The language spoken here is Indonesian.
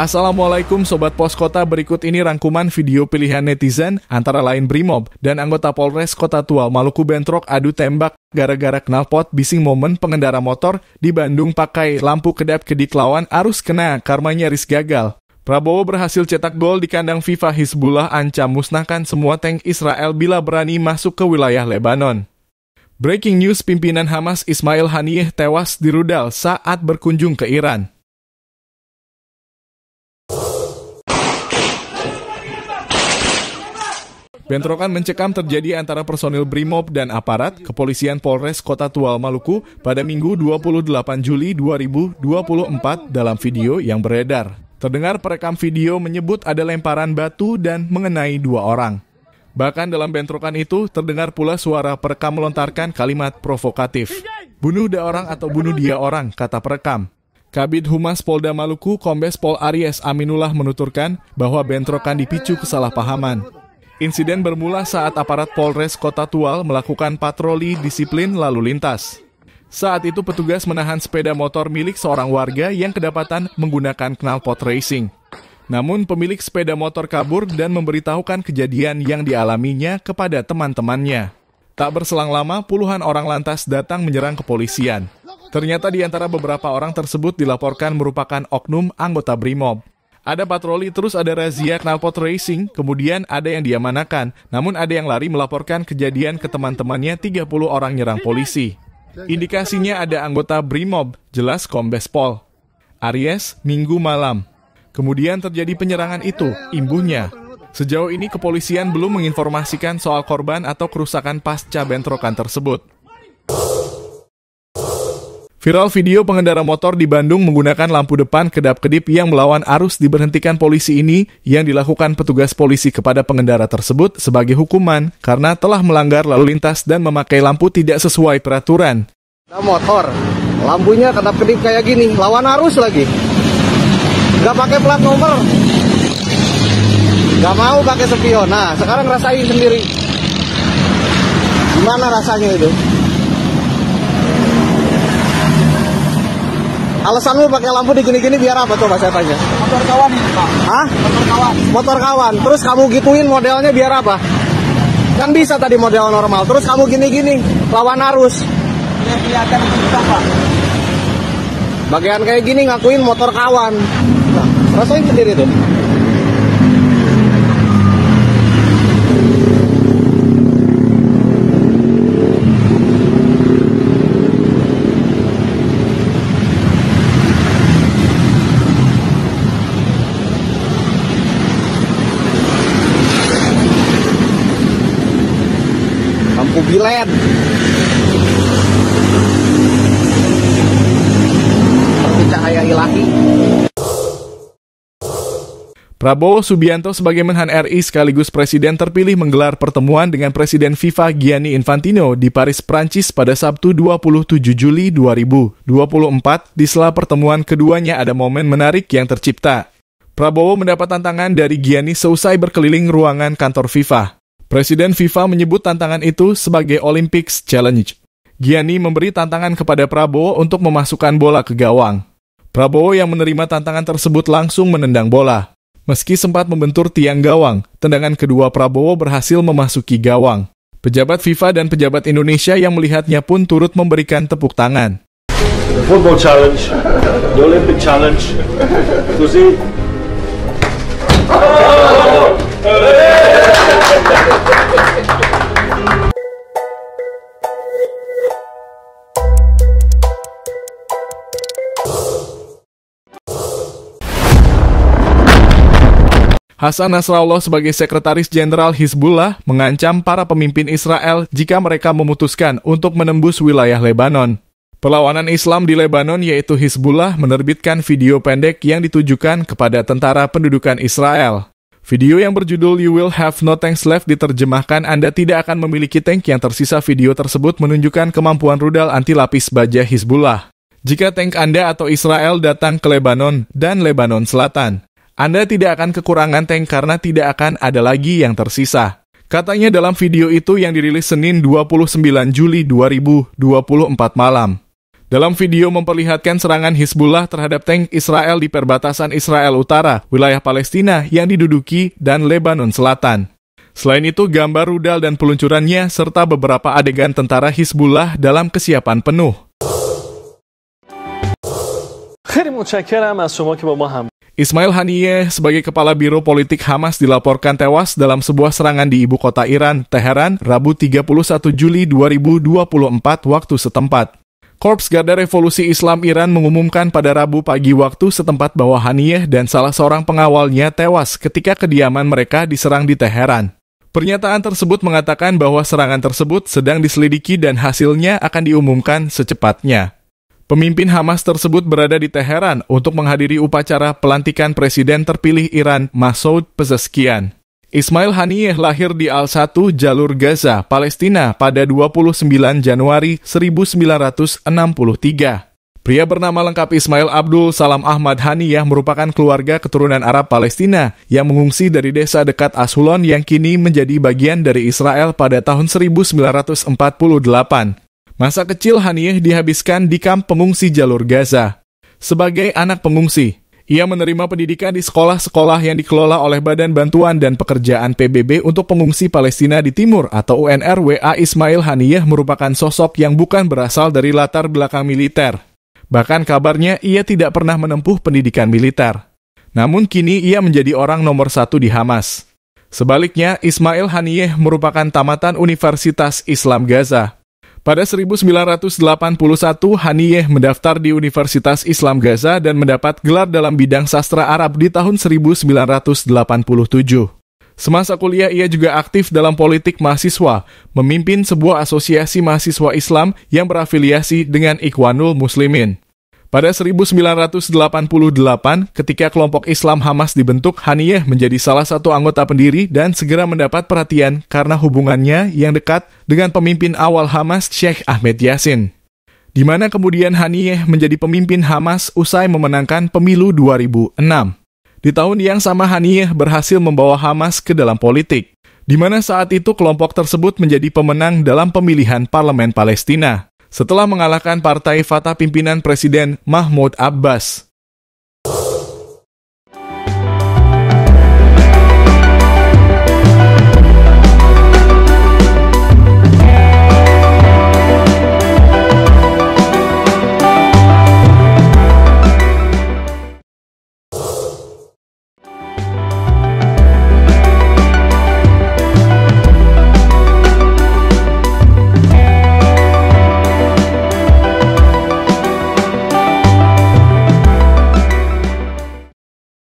Assalamualaikum Sobat Pos Kota, berikut ini rangkuman video pilihan netizen antara lain Brimob dan anggota Polres Kota Tua Maluku bentrok adu tembak gara-gara knalpot bising momen pengendara motor di Bandung pakai lampu kedap kedik lawan arus kena, karma nyaris gagal. Prabowo berhasil cetak gol di kandang FIFA Hizbullah ancam musnahkan semua tank Israel bila berani masuk ke wilayah Lebanon. Breaking news pimpinan Hamas Ismail Haniyeh tewas di rudal saat berkunjung ke Iran. Bentrokan mencekam terjadi antara personil BRIMOB dan aparat kepolisian Polres Kota Tual Maluku pada Minggu 28 Juli 2024 dalam video yang beredar. Terdengar perekam video menyebut ada lemparan batu dan mengenai dua orang. Bahkan dalam bentrokan itu terdengar pula suara perekam melontarkan kalimat provokatif. Bunuh dia orang atau bunuh dia orang, kata perekam. Kabit Humas Polda Maluku Kombes Pol Aries Aminullah menuturkan bahwa bentrokan dipicu kesalahpahaman. Insiden bermula saat aparat Polres Kota Tual melakukan patroli disiplin lalu lintas. Saat itu petugas menahan sepeda motor milik seorang warga yang kedapatan menggunakan knalpot racing. Namun pemilik sepeda motor kabur dan memberitahukan kejadian yang dialaminya kepada teman-temannya. Tak berselang lama, puluhan orang lantas datang menyerang kepolisian. Ternyata di antara beberapa orang tersebut dilaporkan merupakan oknum anggota BRIMOB. Ada patroli terus ada razia knalpot racing, kemudian ada yang diamanakan. Namun ada yang lari melaporkan kejadian ke teman-temannya 30 orang nyerang polisi. Indikasinya ada anggota BRIMOB, jelas Kombes Pol. Aries, Minggu malam. Kemudian terjadi penyerangan itu, imbunya. Sejauh ini kepolisian belum menginformasikan soal korban atau kerusakan pasca bentrokan tersebut. Viral video pengendara motor di Bandung menggunakan lampu depan kedap-kedip yang melawan arus diberhentikan polisi ini yang dilakukan petugas polisi kepada pengendara tersebut sebagai hukuman karena telah melanggar lalu lintas dan memakai lampu tidak sesuai peraturan. Motor, lampunya kedap-kedip kayak gini, lawan arus lagi. Gak pakai plat nomor, gak mau pakai spion. Nah, sekarang rasain sendiri. Gimana rasanya itu? Alasan lu pakai lampu digini-gini biar apa coba saya tanya? Motor kawan ini, Pak. Hah? Motor kawan. Motor kawan. Terus kamu gituin modelnya biar apa? Kan bisa tadi model normal. Terus kamu gini-gini lawan arus. Biar iya, kelihatan kita, Pak. Bagian kayak gini ngakuin motor kawan. Nah, rasain sendiri tuh. Kubilen. seperti cahaya ilahi Prabowo Subianto sebagai Menhan RI sekaligus presiden terpilih menggelar pertemuan dengan Presiden FIFA Gianni Infantino di Paris, Prancis pada Sabtu 27 Juli 2024. Di sela pertemuan keduanya ada momen menarik yang tercipta. Prabowo mendapat tantangan dari Gianni seusai berkeliling ruangan kantor FIFA. Presiden FIFA menyebut tantangan itu sebagai Olympics Challenge. Gianni memberi tantangan kepada Prabowo untuk memasukkan bola ke gawang. Prabowo yang menerima tantangan tersebut langsung menendang bola. Meski sempat membentur tiang gawang, tendangan kedua Prabowo berhasil memasuki gawang. Pejabat FIFA dan pejabat Indonesia yang melihatnya pun turut memberikan tepuk tangan. The football challenge, the Olympic challenge, to see Hasan Nasrallah sebagai Sekretaris Jenderal Hizbullah mengancam para pemimpin Israel jika mereka memutuskan untuk menembus wilayah Lebanon. Perlawanan Islam di Lebanon yaitu Hizbullah menerbitkan video pendek yang ditujukan kepada tentara pendudukan Israel. Video yang berjudul You Will Have No Tanks Left diterjemahkan Anda tidak akan memiliki tank yang tersisa video tersebut menunjukkan kemampuan rudal anti lapis baja Hizbullah. Jika tank Anda atau Israel datang ke Lebanon dan Lebanon Selatan, anda tidak akan kekurangan tank karena tidak akan ada lagi yang tersisa. Katanya dalam video itu yang dirilis Senin 29 Juli 2024 malam. Dalam video memperlihatkan serangan Hizbullah terhadap tank Israel di perbatasan Israel Utara, wilayah Palestina yang diduduki dan Lebanon Selatan. Selain itu, gambar rudal dan peluncurannya serta beberapa adegan tentara Hizbullah dalam kesiapan penuh. Ismail Haniyeh sebagai Kepala Biro Politik Hamas dilaporkan tewas dalam sebuah serangan di ibu kota Iran, Teheran, Rabu 31 Juli 2024 waktu setempat. Korps Garda Revolusi Islam Iran mengumumkan pada Rabu pagi waktu setempat bahwa Haniyeh dan salah seorang pengawalnya tewas ketika kediaman mereka diserang di Teheran. Pernyataan tersebut mengatakan bahwa serangan tersebut sedang diselidiki dan hasilnya akan diumumkan secepatnya. Pemimpin Hamas tersebut berada di Teheran untuk menghadiri upacara pelantikan Presiden terpilih Iran Masoud Pezeshkian. Ismail Haniyeh lahir di Al-1, Jalur Gaza, Palestina pada 29 Januari 1963. Pria bernama lengkap Ismail Abdul Salam Ahmad Haniyah merupakan keluarga keturunan Arab Palestina yang mengungsi dari desa dekat Ashulon yang kini menjadi bagian dari Israel pada tahun 1948. Masa kecil Haniyeh dihabiskan di kamp pengungsi jalur Gaza. Sebagai anak pengungsi, ia menerima pendidikan di sekolah-sekolah yang dikelola oleh Badan Bantuan dan Pekerjaan PBB untuk Pengungsi Palestina di Timur atau UNRWA Ismail Haniyeh merupakan sosok yang bukan berasal dari latar belakang militer. Bahkan kabarnya ia tidak pernah menempuh pendidikan militer. Namun kini ia menjadi orang nomor satu di Hamas. Sebaliknya, Ismail Haniyeh merupakan tamatan Universitas Islam Gaza, pada 1981, Haniyeh mendaftar di Universitas Islam Gaza dan mendapat gelar dalam bidang sastra Arab di tahun 1987. Semasa kuliah ia juga aktif dalam politik mahasiswa, memimpin sebuah asosiasi mahasiswa Islam yang berafiliasi dengan Ikhwanul Muslimin. Pada 1988, ketika kelompok Islam Hamas dibentuk, Haniyeh menjadi salah satu anggota pendiri dan segera mendapat perhatian karena hubungannya yang dekat dengan pemimpin awal Hamas, Sheikh Ahmed Yassin. Di mana kemudian Haniyeh menjadi pemimpin Hamas usai memenangkan pemilu 2006. Di tahun yang sama Haniyeh berhasil membawa Hamas ke dalam politik, di mana saat itu kelompok tersebut menjadi pemenang dalam pemilihan parlemen Palestina setelah mengalahkan partai Fatah pimpinan Presiden Mahmud Abbas.